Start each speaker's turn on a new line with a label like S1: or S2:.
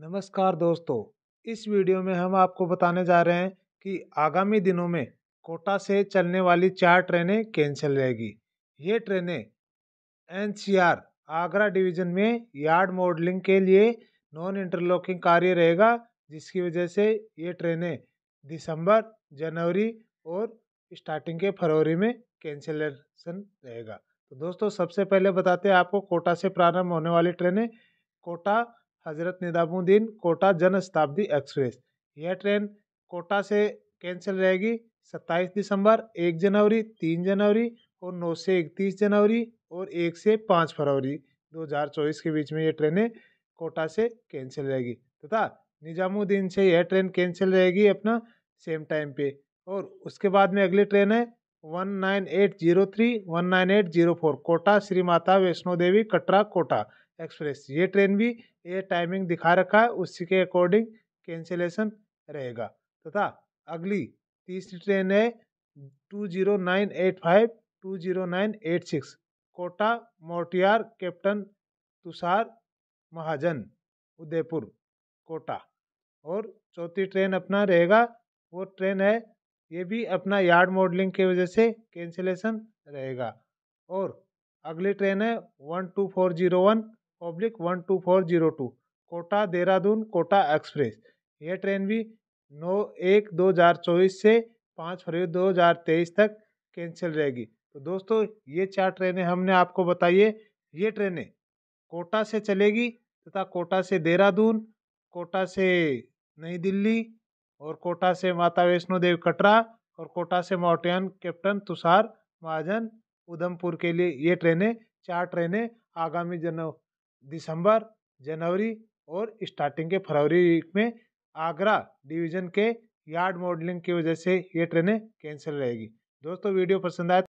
S1: नमस्कार दोस्तों इस वीडियो में हम आपको बताने जा रहे हैं कि आगामी दिनों में कोटा से चलने वाली चार ट्रेनें कैंसिल रहेगी ये ट्रेनें एनसीआर आगरा डिवीज़न में यार्ड मॉडलिंग के लिए नॉन इंटरलॉकिंग कार्य रहेगा जिसकी वजह से ये ट्रेनें दिसंबर जनवरी और स्टार्टिंग के फरवरी में कैंसिलेशन रहेगा तो दोस्तों सबसे पहले बताते हैं आपको कोटा से प्रारंभ होने वाली ट्रेनें कोटा हज़रत निज़ामुद्दीन कोटा जन शताब्दी एक्सप्रेस यह ट्रेन कोटा से कैंसिल रहेगी सत्ताईस दिसंबर एक जनवरी तीन जनवरी और नौ से इकतीस जनवरी और एक से पाँच फरवरी 2024 के बीच में ये ट्रेनें कोटा से कैंसिल रहेगी तथा निज़ामुद्दीन से यह ट्रेन कैंसिल रहेगी अपना सेम टाइम पे और उसके बाद में अगली ट्रेन है one nine eight zero three one nine eight zero four Kota Shri Mata Vaishno Devi Katra Kota express ये ट्रेन भी ये टाइमिंग दिखा रखा है उसी के अकॉर्डिंग कैंसिलेशन रहेगा तथा तो अगली तीसरी ट्रेन है two zero nine eight five two zero nine eight six Kota मोटियार कैप्टन तुषार महाजन उदयपुर कोटा और चौथी ट्रेन अपना रहेगा वो ट्रेन है ये भी अपना यार्ड मॉडलिंग की वजह से कैंसिलेशन रहेगा और अगली ट्रेन है one two four zero one public one two four zero two Kota Dehradun Kota express यह ट्रेन भी नौ एक दो हज़ार चौबीस से पाँच फरवरी दो हज़ार तेईस तक कैंसिल रहेगी तो दोस्तों ये चार ट्रेनें हमने आपको बताई है ये ट्रेनें कोटा से चलेगी तथा कोटा से देहरादून कोटा से नई दिल्ली और कोटा से माता वैष्णो देव कटरा और कोटा से मोटियान कैप्टन तुषार महाजन उधमपुर के लिए ये ट्रेनें चार ट्रेनें आगामी जन दिसंबर जनवरी और स्टार्टिंग के फरवरी में आगरा डिवीज़न के यार्ड मॉडलिंग की वजह से ये ट्रेनें कैंसिल रहेगी दोस्तों वीडियो पसंद आए